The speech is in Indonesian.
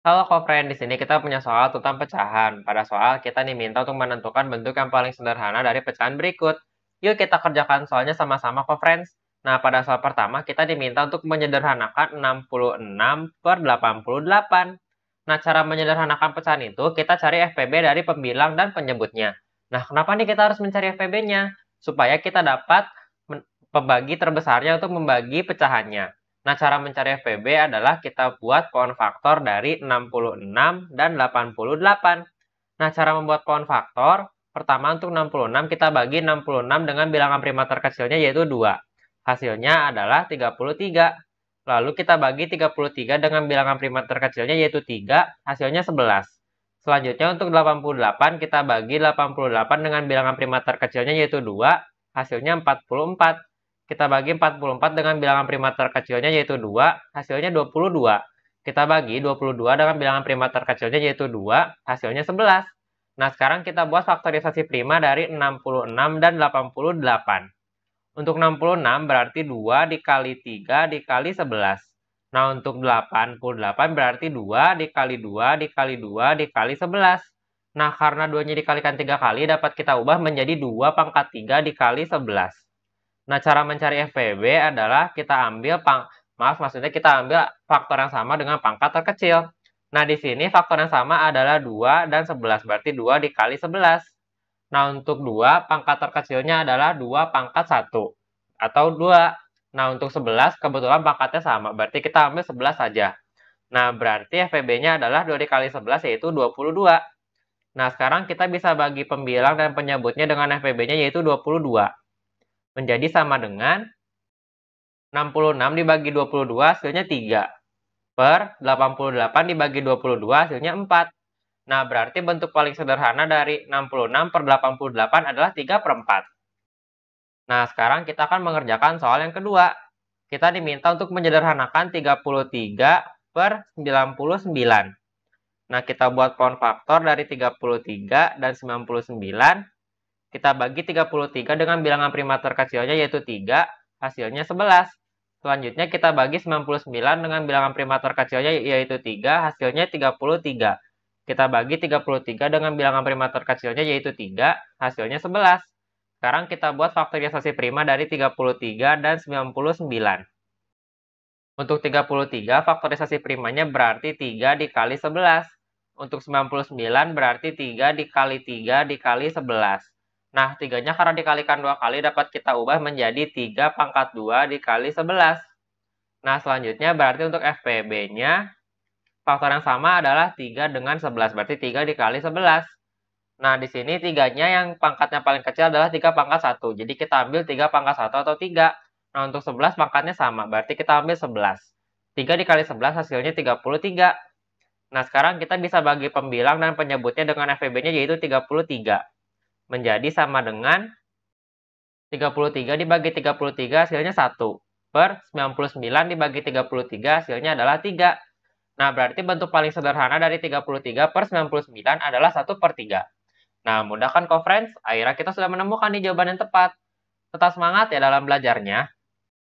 Halo Kofren, di sini kita punya soal tentang pecahan. Pada soal, kita diminta untuk menentukan bentuk yang paling sederhana dari pecahan berikut. Yuk kita kerjakan soalnya sama-sama Kofren. Nah, pada soal pertama, kita diminta untuk menyederhanakan 66 per 88. Nah, cara menyederhanakan pecahan itu, kita cari FPB dari pembilang dan penyebutnya. Nah, kenapa nih kita harus mencari FPB-nya? Supaya kita dapat pembagi terbesarnya untuk membagi pecahannya. Nah, cara mencari FPB adalah kita buat pohon faktor dari 66 dan 88. Nah, cara membuat pohon faktor, pertama untuk 66 kita bagi 66 dengan bilangan prima terkecilnya yaitu 2. Hasilnya adalah 33. Lalu kita bagi 33 dengan bilangan prima terkecilnya yaitu 3, hasilnya 11. Selanjutnya untuk 88 kita bagi 88 dengan bilangan prima terkecilnya yaitu 2, hasilnya 44. Kita bagi 44 dengan bilangan prima terkecilnya yaitu 2, hasilnya 22. Kita bagi 22 dengan bilangan prima terkecilnya yaitu 2, hasilnya 11. Nah, sekarang kita buat faktorisasi prima dari 66 dan 88. Untuk 66 berarti 2 dikali 3 dikali 11. Nah, untuk 88 berarti 2 dikali 2 dikali 2 dikali 11. Nah, karena 2-nya dikalikan 3 kali, dapat kita ubah menjadi 2 pangkat 3 dikali 11. Nah, cara mencari FPB adalah kita ambil pang maaf maksudnya kita ambil faktor yang sama dengan pangkat terkecil. Nah, di sini faktor yang sama adalah 2 dan 11, berarti 2 dikali 11. Nah, untuk 2 pangkat terkecilnya adalah 2 pangkat 1 atau 2. Nah, untuk 11 kebetulan pangkatnya sama, berarti kita ambil 11 saja. Nah, berarti FPB-nya adalah 2 dikali 11 yaitu 22. Nah, sekarang kita bisa bagi pembilang dan penyebutnya dengan FPB-nya yaitu 22 menjadi sama dengan 66 dibagi 22 hasilnya 3 per 88 dibagi 22 hasilnya 4. Nah, berarti bentuk paling sederhana dari 66 per 88 adalah 3 per 4. Nah, sekarang kita akan mengerjakan soal yang kedua. Kita diminta untuk menyederhanakan 33 per 99. Nah, kita buat pohon faktor dari 33 dan 99 kita bagi 33 dengan bilangan prima terkecilnya yaitu 3, hasilnya 11. Selanjutnya kita bagi 99 dengan bilangan prima terkecilnya yaitu 3, hasilnya 33. Kita bagi 33 dengan bilangan prima terkecilnya yaitu 3, hasilnya 11. Sekarang kita buat faktorisasi prima dari 33 dan 99. Untuk 33, faktorisasi primanya berarti 3 dikali 11. Untuk 99 berarti 3 dikali 3 dikali 11. Nah, tiganya karena dikalikan dua kali dapat kita ubah menjadi 3 pangkat 2 dikali 11. Nah, selanjutnya berarti untuk FPB-nya faktor yang sama adalah 3 dengan 11. Berarti 3 dikali 11. Nah, di sini tiganya yang pangkatnya paling kecil adalah 3 pangkat 1. Jadi kita ambil 3 pangkat 1 atau 3. Nah, untuk 11 pangkatnya sama. Berarti kita ambil 11. 3 dikali 11 hasilnya 33. Nah, sekarang kita bisa bagi pembilang dan penyebutnya dengan FPB-nya yaitu 33 menjadi sama dengan 33 dibagi 33 hasilnya 1 per 99 dibagi 33 hasilnya adalah 3. Nah, berarti bentuk paling sederhana dari 33 per 99 adalah 1 per 3. Nah, mudah kan, friends? Akhirnya kita sudah menemukan nih jawaban yang tepat. Tetap semangat ya dalam belajarnya.